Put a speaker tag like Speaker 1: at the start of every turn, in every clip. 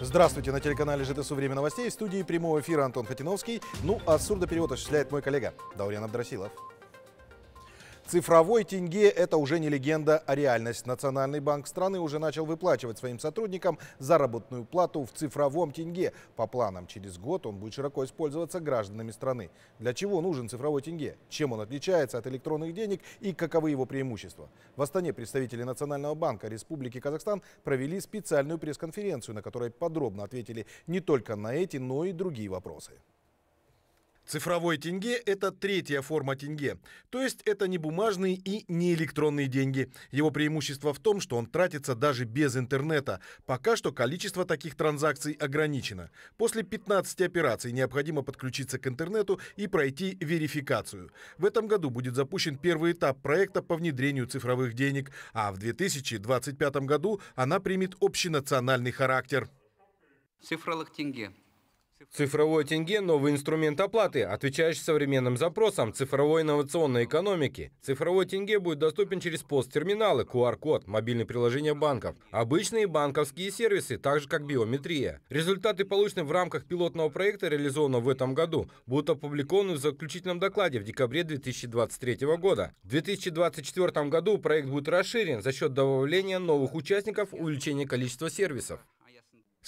Speaker 1: Здравствуйте, на телеканале ЖТСУ «Время новостей» в студии прямого эфира Антон Хатиновский, Ну, а сурдоперевод осуществляет мой коллега Даурен Абдрасилов. Цифровой тенге – это уже не легенда, а реальность. Национальный банк страны уже начал выплачивать своим сотрудникам заработную плату в цифровом тенге. По планам, через год он будет широко использоваться гражданами страны. Для чего нужен цифровой тенге? Чем он отличается от электронных денег и каковы его преимущества? В Астане представители Национального банка Республики Казахстан провели специальную пресс-конференцию, на которой подробно ответили не только на эти, но и другие вопросы. Цифровой тенге – это третья форма тенге, то есть это не бумажные и не электронные деньги. Его преимущество в том, что он тратится даже без интернета. Пока что количество таких транзакций ограничено. После 15 операций необходимо подключиться к интернету и пройти верификацию. В этом году будет запущен первый этап проекта по внедрению цифровых денег, а в 2025 году она примет общенациональный характер.
Speaker 2: Цифровых тенге – Цифровой тенге – новый инструмент оплаты, отвечающий современным запросам цифровой инновационной экономики. Цифровой тенге будет доступен через POS-терминалы, QR-код, мобильные приложения банков, обычные банковские сервисы, так же как биометрия. Результаты, полученные в рамках пилотного проекта, реализованного в этом году, будут опубликованы в заключительном докладе в декабре 2023 года. В 2024 году проект будет расширен за счет добавления новых участников и увеличения количества сервисов.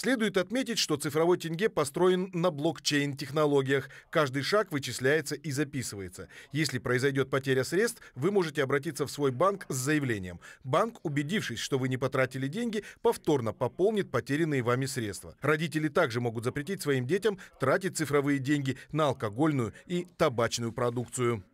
Speaker 1: Следует отметить, что цифровой тенге построен на блокчейн-технологиях. Каждый шаг вычисляется и записывается. Если произойдет потеря средств, вы можете обратиться в свой банк с заявлением. Банк, убедившись, что вы не потратили деньги, повторно пополнит потерянные вами средства. Родители также могут запретить своим детям тратить цифровые деньги на алкогольную и
Speaker 2: табачную продукцию.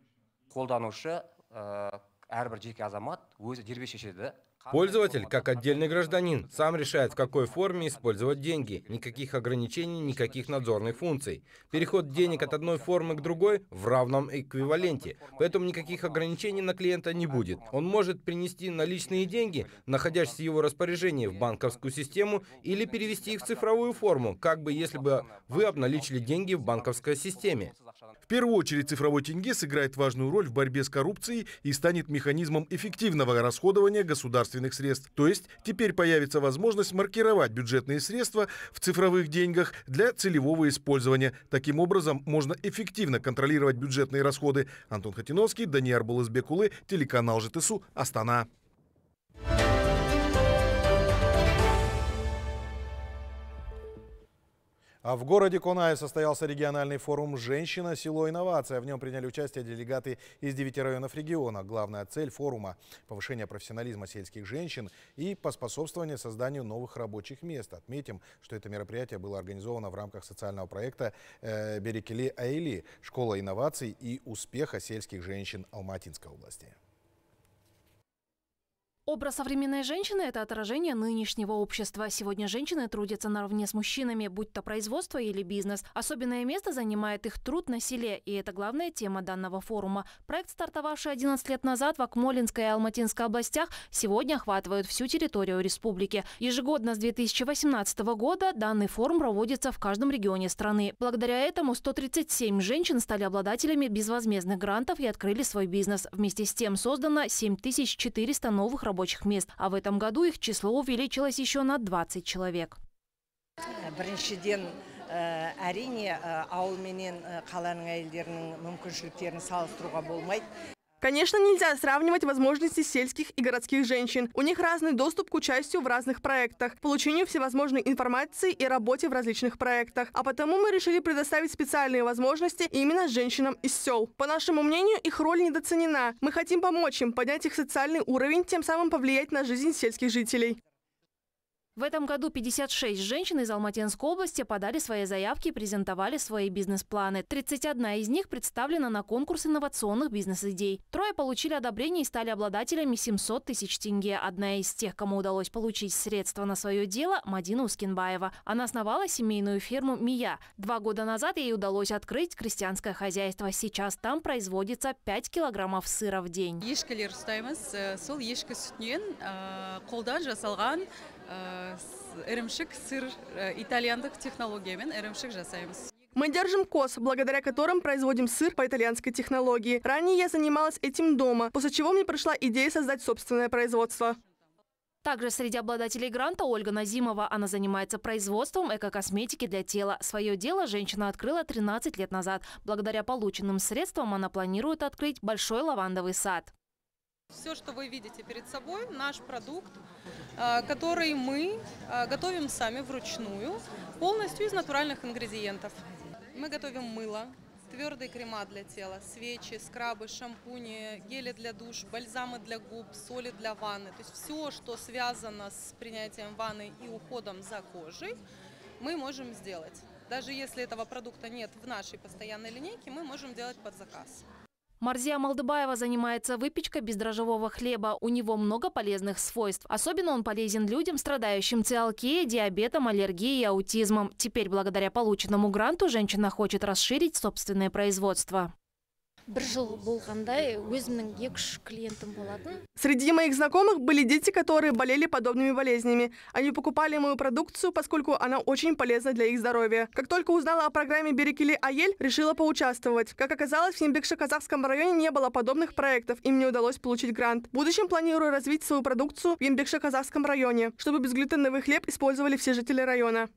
Speaker 2: қолданушы э, әрбір жеке азамат өзі дербес шешеді Пользователь, как отдельный гражданин, сам решает, в какой форме использовать деньги. Никаких ограничений, никаких надзорных функций. Переход денег от одной формы к другой в равном эквиваленте. Поэтому никаких ограничений на клиента не будет. Он может принести наличные деньги, находящиеся в его распоряжении, в банковскую систему или перевести их в цифровую форму, как бы если бы вы обналичили деньги в банковской системе. В первую
Speaker 1: очередь цифровой тенге сыграет важную роль в борьбе с коррупцией и станет механизмом эффективного расходования государственных лекарственных средств. То есть теперь появится возможность маркировать бюджетные средства в цифровых деньгах для целевого использования. Таким образом, можно эффективно контролировать бюджетные расходы. Антон Хатиновский, Даниил Булызбекулы, телеканал ЖТСУ, Астана. А в городе Кунае состоялся региональный форум «Женщина. Село. Инновация». В нем приняли участие делегаты из девяти районов региона. Главная цель форума – повышение профессионализма сельских женщин и поспособствование созданию новых рабочих мест. Отметим, что это мероприятие было организовано в рамках социального проекта э, «Берекели Айли» – школа инноваций и успеха сельских женщин Алматинской области.
Speaker 3: Образ современной женщины – это отражение нынешнего общества. Сегодня женщины трудятся наравне с мужчинами, будь то производство или бизнес. Особенное место занимает их труд на селе, и это главная тема данного форума. Проект, стартовавший 11 лет назад в Акмолинской и Алматинской областях, сегодня охватывает всю территорию республики. Ежегодно с 2018 года данный форум проводится в каждом регионе страны. Благодаря этому 137 женщин стали обладателями безвозмездных грантов и открыли свой бизнес. Вместе с тем создано 7400 новых рабочих рабочих мест, а в этом году их число увеличилось еще на 20 человек.
Speaker 4: әрине ауыл қаланың әйелдерінің мүмкіншіліктерін салыстыруға болмайды Конечно, нельзя сравнивать возможности сельских и городских женщин. У них разный доступ к участию в разных проектах, получению всевозможной информации и работе в различных проектах. А потому мы решили предоставить специальные возможности именно женщинам из сел. По нашему мнению, их роль недооценена. Мы хотим помочь им поднять их социальный уровень, тем самым повлиять на жизнь сельских жителей. В этом году 56 женщин из
Speaker 3: Алматинской области подали свои заявки и презентовали свои бизнес-планы. 31 из них представлена на конкурс инновационных бизнес-идей. Трое получили одобрение и стали обладателями 700 тысяч тенге. Одна из тех, кому удалось получить средства на свое дело – Мадина Ускинбаева. Она основала семейную фирму «Мия». Два года назад ей удалось открыть крестьянское хозяйство. Сейчас там производится 5 килограммов сыра в день
Speaker 4: ірімшік э, эм сыр э, итальяндық технологиямен ірімшік эм жасаймыз мы держим коз, благодаря которым производим сыр по итальянской технологии. Ранее я занималась этим дома, после чего мне пришла идея создать собственное производство.
Speaker 3: Также среди обладателей гранта Ольга Назимова. Она занимается производством эко-косметики для тела. Свое дело женщина открыла 13 лет назад. Благодаря полученным средствам она планирует открыть большой лавандовый сад.
Speaker 4: Все, что вы видите перед собой, наш продукт. Э, который мы э, готовим сами вручную, полностью из натуральных ингредиентов. Мы готовим мыло, твердые крема для тела, свечи, скрабы, шампуни, гели для душ, бальзамы для губ, соли для ванны. То есть все, что связано с принятием ванны и уходом за кожей, мы можем сделать. Даже если этого продукта нет в нашей постоянной линейке, мы можем делать под заказ.
Speaker 3: Марзия Малдыбаева занимается выпечкой бездрожжевого хлеба. У него много полезных свойств. Особенно он полезен людям, страдающим циалкией, диабетом, аллергией и аутизмом. Теперь благодаря полученному гранту женщина хочет расширить собственное производство
Speaker 5: бір жыл болғандай
Speaker 4: среди моих знакомых были дети которые болели подобными болезнями они покупали мою продукцию поскольку она очень полезна для их здоровья как только узнала о программе берекили аель решила поучаствовать как оказалось в ембекши казахском районе не было подобных проектов им не удалось получить грант в будущем планирую развить свою продукцию в ембекши казахском районе чтобы безглютеновый хлеб использовали все жители района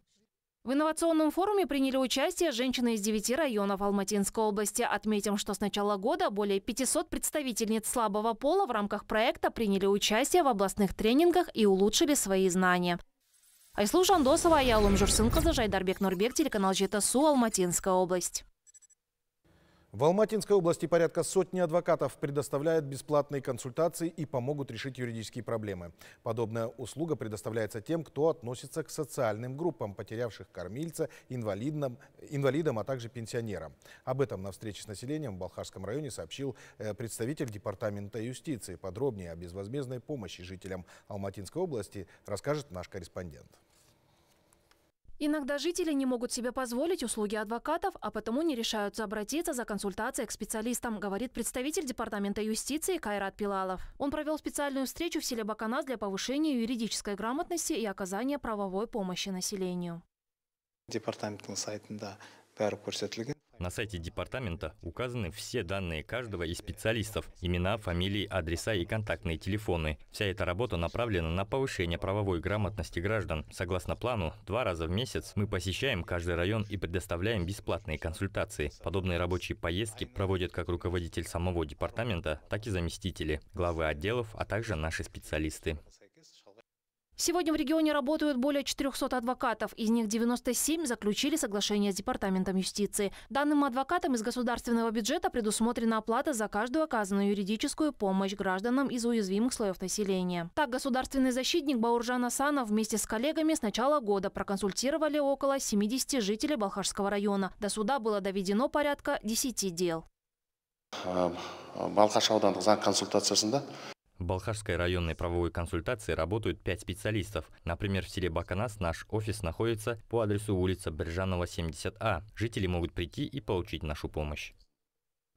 Speaker 3: в инновационном форуме приняли участие женщины из девяти районов Алматинской области. Отметим, что с начала года более 500 представительниц слабого пола в рамках проекта приняли участие в областных тренингах и улучшили свои знания. Айслу Жандосова, Аялум Журсынка, Зажайдарбек Нурбек, телеканал ЖТСУ, Алматинская область.
Speaker 1: В Алматинской области порядка сотни адвокатов предоставляют бесплатные консультации и помогут решить юридические проблемы. Подобная услуга предоставляется тем, кто относится к социальным группам, потерявших кормильца, инвалидам, инвалидам а также пенсионерам. Об этом на встрече с населением в Балхарском районе сообщил э, представитель Департамента юстиции. Подробнее о безвозмездной помощи жителям Алматинской области расскажет наш корреспондент.
Speaker 3: Иногда жители не могут себе позволить услуги адвокатов, а потому не решаются обратиться за консультацией к специалистам, говорит представитель Департамента юстиции Кайрат Пилалов. Он провел специальную встречу в селе Баканас для повышения юридической грамотности и оказания правовой помощи населению. Департамент на сайте, да,
Speaker 2: на сайте департамента указаны все данные каждого из специалистов, имена, фамилии, адреса и контактные телефоны. Вся эта работа направлена на повышение правовой грамотности граждан. Согласно плану, два раза в месяц мы посещаем каждый район и предоставляем бесплатные консультации. Подобные рабочие поездки проводят как руководитель самого департамента, так и заместители, главы отделов, а также наши специалисты.
Speaker 3: Сегодня в регионе работают более 400 адвокатов. Из них 97 заключили соглашение с Департаментом юстиции. Данным адвокатам из государственного бюджета предусмотрена оплата за каждую оказанную юридическую помощь гражданам из уязвимых слоев населения. Так, государственный защитник Бауржан Асанов вместе с коллегами с начала года проконсультировали около 70 жителей Балхашского района. До суда было доведено порядка 10 дел.
Speaker 2: Эм, Балхаш аудандық заң консультациясында в Балхашской районной правовой консультации работают пять специалистов. Например, в селе Баканас наш офис находится по адресу улица Брежанова, 70А. Жители могут прийти и получить нашу помощь.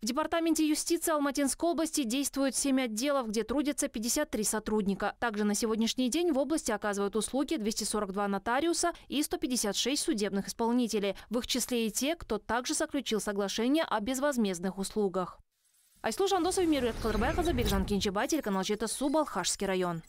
Speaker 3: В Департаменте юстиции Алматинской области действуют 7 отделов, где трудятся 53 сотрудника. Также на сегодняшний день в области оказывают услуги 242 нотариуса и 156 судебных исполнителей. В их числе и те, кто также заключил соглашение о безвозмездных услугах айсұлу жандосов меруерт қыдырбайқызы бекжан кенжебай телеканал жеті субал хашский район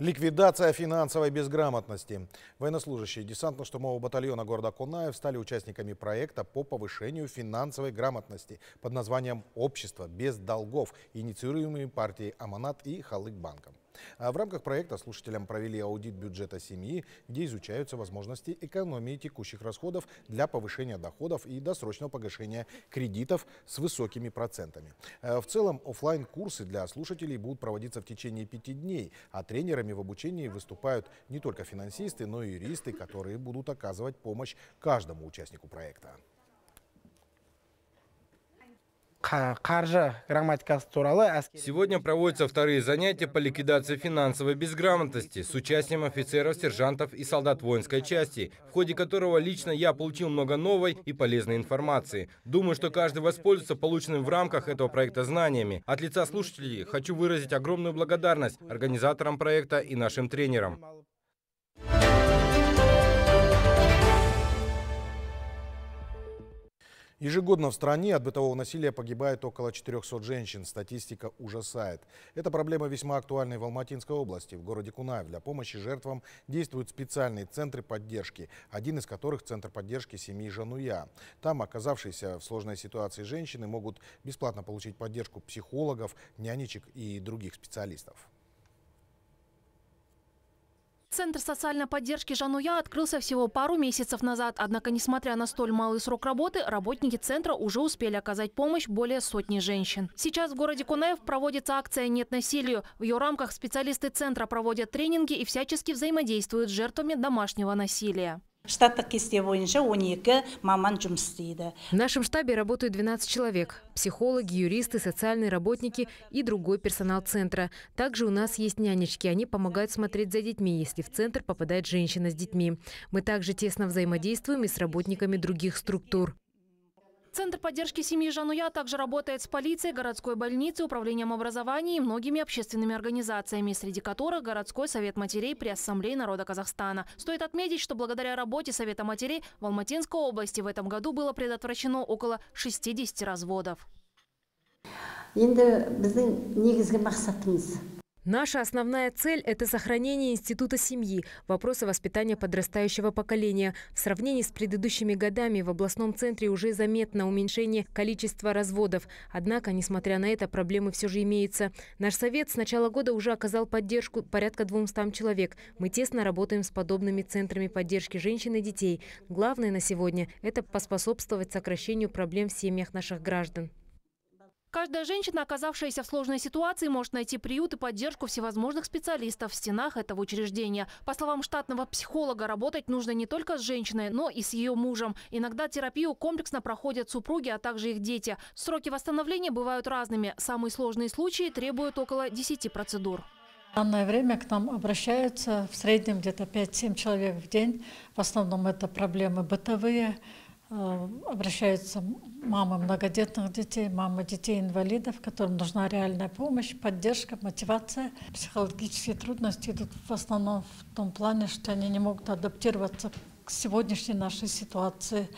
Speaker 1: Ликвидация финансовой безграмотности. Военнослужащие десантно-штурмового батальона города Кунаев стали участниками проекта по повышению финансовой грамотности под названием «Общество без долгов», инициируемый партией «Аманат» и «Халык-банком». А в рамках проекта слушателям провели аудит бюджета семьи, где изучаются возможности экономии текущих расходов для повышения доходов и досрочного погашения кредитов с высокими процентами. Э, в целом офлайн курсы для слушателей будут проводиться в течение пяти дней, а тренерами в обучении выступают не только финансисты, но и юристы, которые будут оказывать помощь каждому участнику проекта.
Speaker 2: Сегодня проводятся вторые занятия по ликвидации финансовой безграмотности с участием офицеров, сержантов и солдат воинской части, в ходе которого лично я получил много новой и полезной информации. Думаю, что каждый воспользуется полученным в рамках этого проекта знаниями. От лица слушателей хочу выразить огромную благодарность организаторам проекта и нашим тренерам.
Speaker 1: Ежегодно в стране от бытового насилия погибает около 400 женщин. Статистика ужасает. Эта проблема весьма актуальна и в Алматинской области, в городе Кунаев. Для помощи жертвам действуют специальные центры поддержки, один из которых – Центр поддержки семьи Жануя. Там оказавшиеся в сложной ситуации женщины могут бесплатно получить поддержку психологов, нянечек и других специалистов.
Speaker 3: Центр социальной поддержки Жануя открылся всего пару месяцев назад. Однако, несмотря на столь малый срок работы, работники центра уже успели оказать помощь более сотни женщин. Сейчас в городе Кунаев проводится акция «Нет насилию». В ее рамках специалисты центра проводят тренинги и всячески взаимодействуют с жертвами домашнего насилия. В нашем штабе
Speaker 5: работают 12 человек. Психологи, юристы, социальные работники и другой персонал центра. Также у нас есть нянечки. Они помогают смотреть за детьми, если в центр попадает женщина с детьми. Мы также тесно взаимодействуем и с работниками других структур.
Speaker 3: Центр поддержки семьи Жануя также работает с полицией, городской больницей, управлением образования и многими общественными организациями, среди которых городской совет матерей при Ассамблее народа Казахстана. Стоит отметить, что благодаря работе Совета матерей в Алматинской области в этом году было предотвращено около 60 разводов.
Speaker 5: Наша основная цель – это сохранение института семьи, Вопросы воспитания подрастающего поколения. В сравнении с предыдущими годами в областном центре уже заметно уменьшение количества разводов. Однако, несмотря на это, проблемы все же имеются. Наш совет с начала года уже оказал поддержку порядка 200 человек. Мы тесно работаем с подобными центрами поддержки женщин и детей. Главное на сегодня – это поспособствовать сокращению проблем в семьях наших граждан.
Speaker 3: Каждая женщина, оказавшаяся в сложной ситуации, может найти приют и поддержку всевозможных специалистов в стенах этого учреждения. По словам штатного психолога, работать нужно не только с женщиной, но и с ее мужем. Иногда терапию комплексно проходят супруги, а также их дети. Сроки восстановления бывают разными. Самые сложные случаи требуют около 10
Speaker 6: процедур. В данное время к нам обращаются в среднем где-то 5-7 человек в день. В основном это проблемы бытовые, Э, обращаются мамы многодетных детей, мамы детей-инвалидов, которым нужна реальная помощь, поддержка, мотивация. Психологические трудности идут в основном в том плане, что они не могут адаптироваться к сегодняшней нашей ситуации.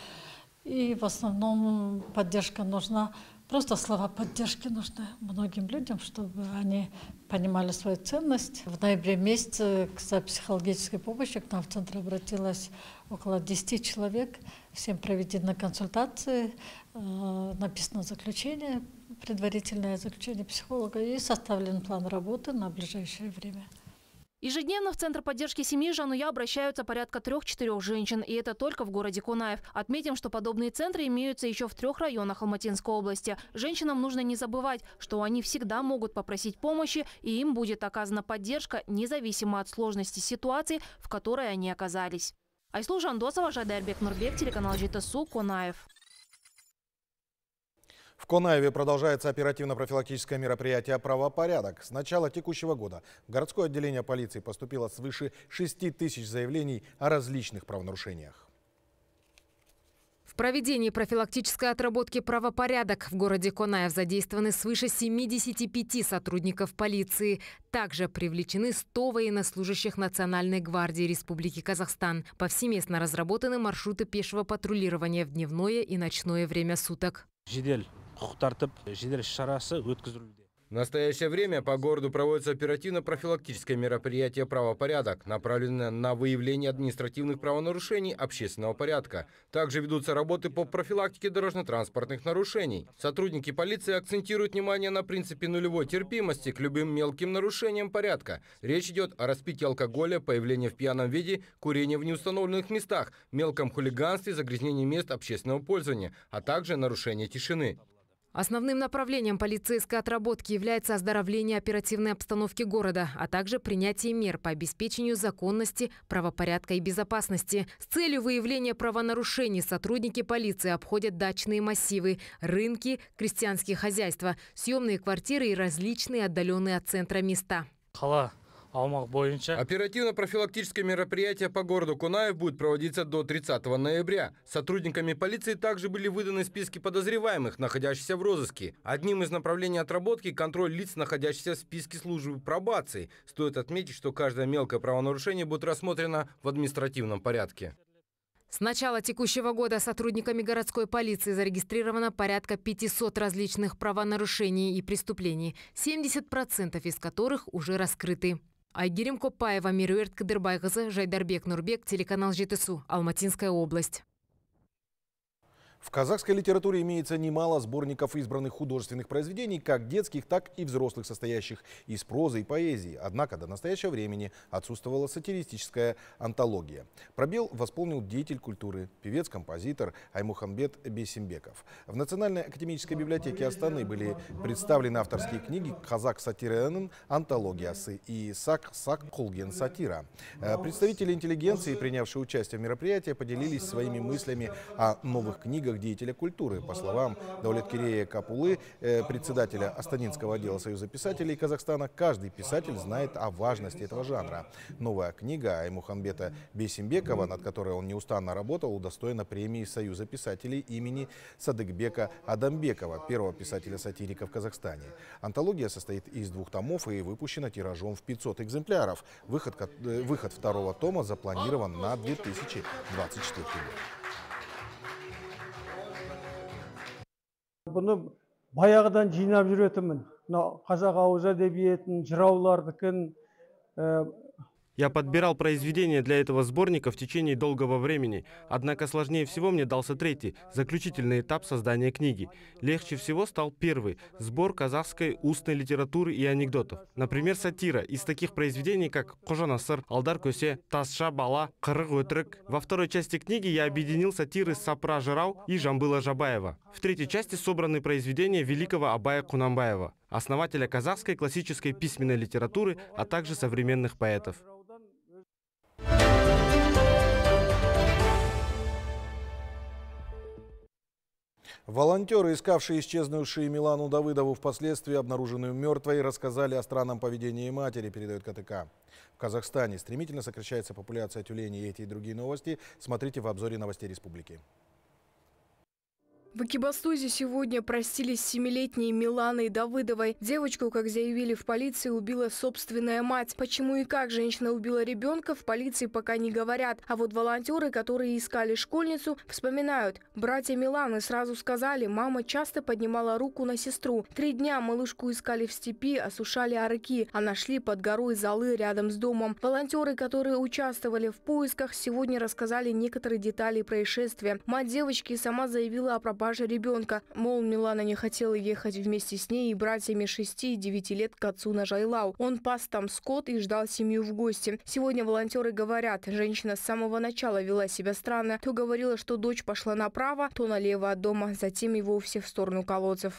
Speaker 6: И в основном поддержка нужна, просто слова поддержки нужны многим людям, чтобы они понимали свою ценность. В ноябре месяце за психологической помощью к нам в центр обратилась около 10 человек. Всем проведены консультации, э, написано заключение, предварительное заключение психолога и составлен план работы на ближайшее время.
Speaker 3: Ежедневно в Центр поддержки семьи Жануя обращаются порядка трех-четырех женщин, и это только в городе Кунаев. Отметим, что подобные центры имеются еще в трех районах Алматинской области. Женщинам нужно не забывать, что они всегда могут попросить помощи, и им будет оказана поддержка, независимо от сложности ситуации, в которой они оказались айсұлу жандосова жайдарбек нурбек телеканал жетісу конаев
Speaker 1: в Конаеве продолжается оперативно-профилактическое мероприятие «Правопорядок». С начала текущего года в городское отделение полиции поступило свыше 6 тысяч заявлений о различных правонарушениях.
Speaker 5: В проведении профилактической отработки правопорядок в городе Конаев задействованы свыше 75 сотрудников полиции. Также привлечены 100 военнослужащих Национальной гвардии Республики Казахстан. Повсеместно разработаны маршруты пешего патрулирования в дневное и ночное время суток.
Speaker 2: В настоящее время по городу проводится оперативно-профилактическое мероприятие «Правопорядок», направленное на выявление административных правонарушений общественного порядка. Также ведутся работы по профилактике дорожно-транспортных нарушений. Сотрудники полиции акцентируют внимание на принципе нулевой терпимости к любым мелким нарушениям порядка. Речь идет о распитии алкоголя, появлении в пьяном виде, курении в неустановленных местах, мелком хулиганстве, загрязнении мест общественного пользования, а также нарушении тишины.
Speaker 5: Основным направлением полицейской отработки является оздоровление оперативной обстановки города, а также принятие мер по обеспечению законности, правопорядка и безопасности. С целью выявления правонарушений сотрудники полиции обходят дачные массивы, рынки, крестьянские хозяйства, съемные квартиры и различные отдаленные от центра места.
Speaker 2: Оперативно-профилактическое мероприятие по городу Кунаев будет проводиться до 30 ноября. Сотрудниками полиции также были выданы списки подозреваемых, находящихся в розыске. Одним из направлений отработки – контроль лиц, находящихся в списке службы пробации. Стоит отметить, что каждое мелкое правонарушение будет рассмотрено в административном порядке.
Speaker 5: С начала текущего года сотрудниками городской полиции зарегистрировано порядка 500 различных правонарушений и преступлений, 70% из которых уже раскрыты. Айгерим Копаева, Меруерт Кадырбайқызы, Жайдарбек Нурбек, телеканал «Жетісу», Алматинская область.
Speaker 1: В казахской литературе имеется немало сборников избранных художественных произведений, как детских, так и взрослых, состоящих из прозы и поэзии. Однако до настоящего времени отсутствовала сатиристическая антология. Пробел восполнил деятель культуры, певец-композитор Аймухамбет Бесимбеков. В Национальной академической библиотеке Астаны были представлены авторские книги «Казак сатиренен», «Антологиясы» и «Сак Сак Кулген Сатира». Э, представители интеллигенции, принявшие участие в мероприятии, поделились своими мыслями о новых книгах заслугах деятеля культуры. По словам Давлеткирея Капулы, э, председателя Астанинского отдела Союза писателей Казахстана, каждый писатель знает о важности этого жанра. Новая книга Аймухамбета Бесимбекова, над которой он неустанно работал, удостоена премии Союза писателей имени Садыкбека Адамбекова, первого писателя-сатирика в Казахстане. Антология состоит из двух томов и выпущена тиражом в 500 экземпляров. Выход, э, выход второго тома запланирован на 2024 год.
Speaker 4: бұны баяғыдан жинап жүретінмін мынау қазақ ауыз әдебиетін жыраулардікін
Speaker 2: Я подбирал произведения для этого сборника в течение долгого времени, однако сложнее всего мне дался третий, заключительный этап создания книги. Легче всего стал первый – сбор казахской устной литературы и анекдотов. Например, сатира из таких произведений, как «Кожа «Алдар Көсе», «Тасша Бала», «Кырык Во второй части книги я объединил сатиры Сапра Жирау и Жамбыла Жабаева. В третьей части собраны произведения великого Абая Кунамбаева основателя казахской классической письменной литературы, а также современных поэтов. Волонтеры,
Speaker 1: искавшие исчезнувшие Милану Давыдову, впоследствии обнаруженную мертвой, рассказали о странном поведении матери, передает КТК. В Казахстане стремительно сокращается популяция тюленей. Эти и другие новости смотрите в обзоре новостей республики.
Speaker 6: В Экибастузе сегодня простились семилетней Миланой Давыдовой. Девочку, как заявили в полиции, убила собственная мать. Почему и как женщина убила ребенка, в полиции пока не говорят. А вот волонтеры, которые искали школьницу, вспоминают. Братья Миланы сразу сказали, мама часто поднимала руку на сестру. Три дня малышку искали в степи, осушали арыки, а нашли под горой залы рядом с домом. Волонтеры, которые участвовали в поисках, сегодня рассказали некоторые детали происшествия. Мать девочки сама заявила о пропаганде пропаже ребенка. Мол, Милана не хотела ехать вместе с ней и братьями 6 и 9 лет к отцу на Жайлау. Он пас там скот и ждал семью в гости. Сегодня волонтеры говорят, женщина с самого начала вела себя странно. То говорила, что дочь пошла направо, то налево от дома, затем и вовсе в сторону колодцев.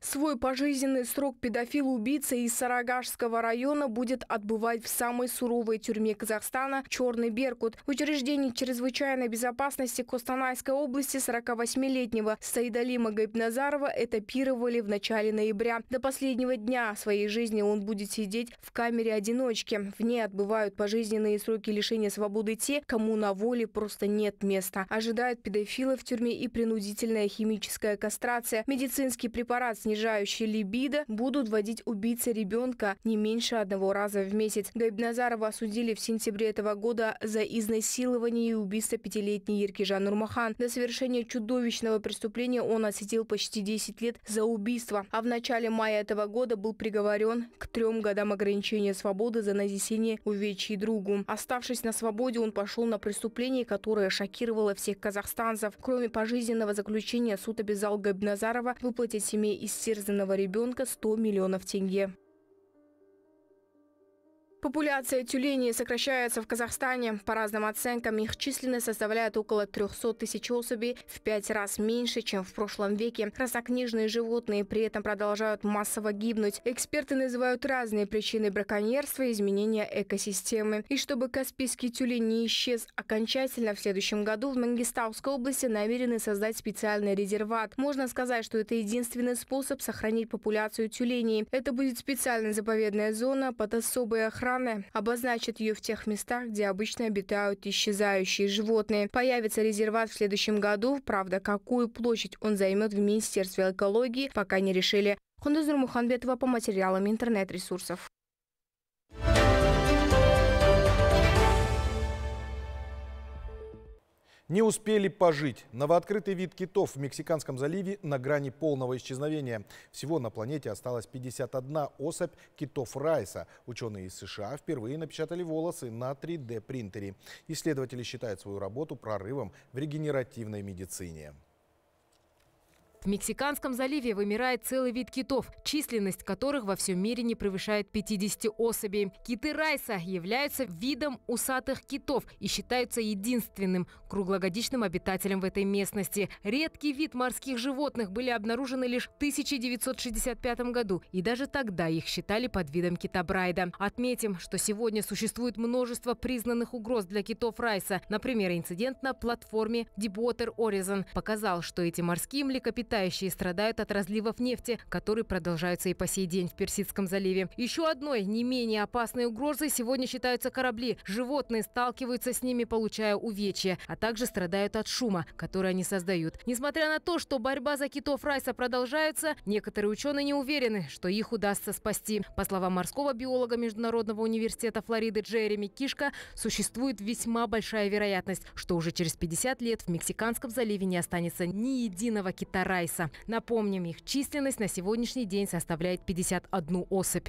Speaker 6: Свой пожизненный срок педофил убийца из Сарагашского района будет отбывать в самой суровой тюрьме Казахстана «Черный Беркут». В учреждении чрезвычайной безопасности Костанайской области 48-летнего Саидалима Гайбназарова этапировали в начале ноября. До последнего дня своей жизни он будет сидеть в камере одиночки. В ней отбывают пожизненные сроки лишения свободы те, кому на воле просто нет места. Ожидают педофила в тюрьме и принудительная химическая кастрация. Медицинский препарат с снижающие либидо, будут водить убийца ребенка не меньше одного раза в месяц. Гайбназарова осудили в сентябре этого года за изнасилование и убийство пятилетней Еркижан Нурмахан. До совершения чудовищного преступления он осетил почти 10 лет за убийство. А в начале мая этого года был приговорен к трем годам ограничения свободы за нанесение увечий другу. Оставшись на свободе, он пошел на преступление, которое шокировало всех казахстанцев. Кроме пожизненного заключения, суд обязал Габназарова выплатить семье из растерзанного ребенка 100 миллионов тенге. Популяция тюленей сокращается в Казахстане. По разным оценкам, их численность составляет около 300 тысяч особей, в пять раз меньше, чем в прошлом веке. Краснокнижные животные при этом продолжают массово гибнуть. Эксперты называют разные причины браконьерства и изменения экосистемы. И чтобы каспийский тюлень не исчез окончательно, в следующем году в Мангистауской области намерены создать специальный резерват. Можно сказать, что это единственный способ сохранить популяцию тюленей. Это будет специальная заповедная зона под особой охраной охраны обозначат ее в тех местах, где обычно обитают исчезающие животные. Появится резерват в следующем году. Правда, какую площадь он займет в Министерстве экологии, пока не решили. Хундузур Муханбетова по материалам интернет-ресурсов.
Speaker 1: Не успели пожить. Новооткрытый вид китов в Мексиканском заливе на грани полного исчезновения. Всего на планете осталось 51 особь китов Райса. Ученые из США впервые напечатали волосы на 3D-принтере. Исследователи считают свою работу прорывом в регенеративной медицине.
Speaker 5: В Мексиканском заливе вымирает целый вид китов, численность которых во всем мире не превышает 50 особей. Киты Райса являются видом усатых китов и считаются единственным круглогодичным обитателем в этой местности. Редкий вид морских животных были обнаружены лишь в 1965 году, и даже тогда их считали под видом китобрайда. Отметим, что сегодня существует множество признанных угроз для китов Райса. Например, инцидент на платформе Deepwater Horizon показал, что эти морские млекопитания млекопитающие страдают от разливов нефти, которые продолжаются и по сей день в Персидском заливе. Еще одной не менее опасной угрозой сегодня считаются корабли. Животные сталкиваются с ними, получая увечья, а также страдают от шума, который они создают. Несмотря на то, что борьба за китов райса продолжается, некоторые ученые не уверены, что их удастся спасти. По словам морского биолога Международного университета Флориды Джереми Кишка, существует весьма большая вероятность, что уже через 50 лет в Мексиканском заливе не останется ни единого китара. Райса. Напомним, их численность на сегодняшний день составляет 51 особь.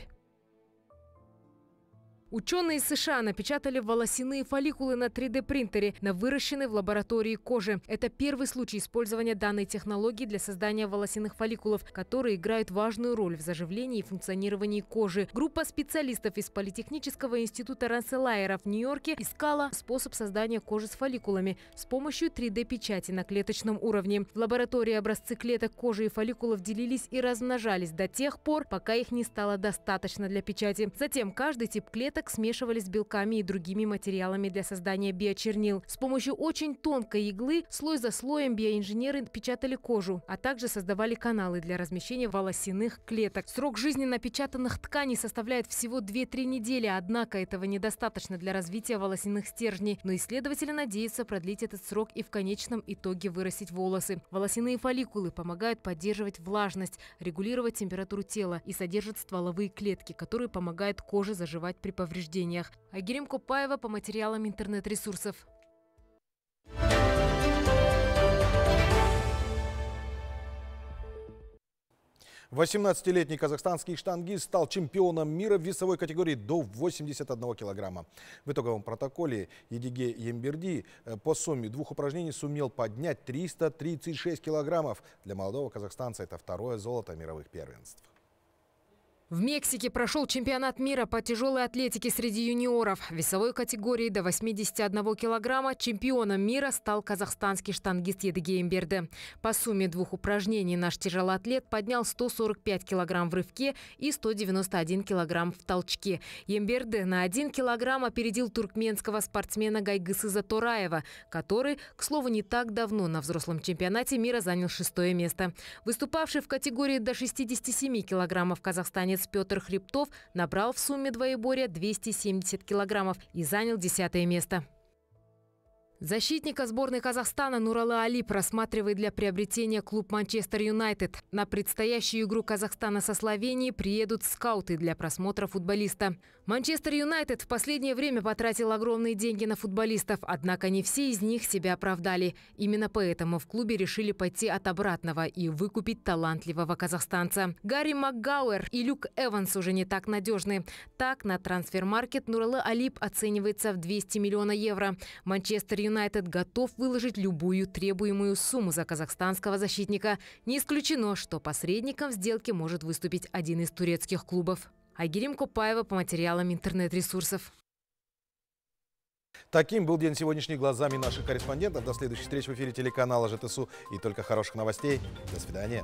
Speaker 5: Ученые США напечатали волосяные фолликулы на 3D-принтере на выращенной в лаборатории кожи. Это первый случай использования данной технологии для создания волосяных фолликулов, которые играют важную роль в заживлении и функционировании кожи. Группа специалистов из Политехнического института Ранселайера в Нью-Йорке искала способ создания кожи с фолликулами с помощью 3D-печати на клеточном уровне. В лаборатории образцы клеток кожи и фолликулов делились и размножались до тех пор, пока их не стало достаточно для печати. Затем каждый тип клеток клеток смешивались с белками и другими материалами для создания биочернил. С помощью очень тонкой иглы слой за слоем биоинженеры печатали кожу, а также создавали каналы для размещения волосяных клеток. Срок жизни напечатанных тканей составляет всего 2-3 недели, однако этого недостаточно для развития волосяных стержней. Но исследователи надеются продлить этот срок и в конечном итоге вырастить волосы. Волосяные фолликулы помогают поддерживать влажность, регулировать температуру тела и содержат стволовые клетки, которые помогают коже заживать при повреждении повреждениях. Агирим Купаева по материалам интернет-ресурсов.
Speaker 1: Восемнадцатилетний казахстанский штангист стал чемпионом мира в весовой категории до 81 килограмма. В итоговом протоколе Едиге Емберди э, по сумме двух упражнений сумел поднять 336 килограммов. Для молодого казахстанца это второе золото мировых первенств.
Speaker 5: В Мексике прошел чемпионат мира по тяжелой атлетике среди юниоров. В весовой категории до 81 килограмма чемпионом мира стал казахстанский штангист Едыгеем Берде. По сумме двух упражнений наш тяжелоатлет поднял 145 килограмм в рывке и 191 килограмм в толчке. Емберде на 1 килограмм опередил туркменского спортсмена Гайгысыза Тураева, который, к слову, не так давно на взрослом чемпионате мира занял шестое место. Выступавший в категории до 67 килограммов в Казахстане Ловец Петр Хребтов набрал в сумме двоеборья 270 килограммов и занял десятое место. Защитника сборной Казахстана Нурала Али просматривает для приобретения клуб Манчестер Юнайтед. На предстоящую игру Казахстана со Словенией приедут скауты для просмотра футболиста. Манчестер Юнайтед в последнее время потратил огромные деньги на футболистов, однако не все из них себя оправдали. Именно поэтому в клубе решили пойти от обратного и выкупить талантливого казахстанца. Гарри Макгауэр и Люк Эванс уже не так надежны. Так, на трансфермаркет Нурала Алип оценивается в 200 миллионов евро. Манчестер Юнайтед Юнайтед готов выложить любую требуемую сумму за казахстанского защитника. Не исключено, что посредником в сделке может выступить один из турецких клубов. Айгерим Купаева по материалам интернет-ресурсов.
Speaker 1: Таким был день сегодняшний глазами наших корреспондентов. До следующей встречи в эфире телеканала ЖТСУ. И только хороших новостей. До свидания.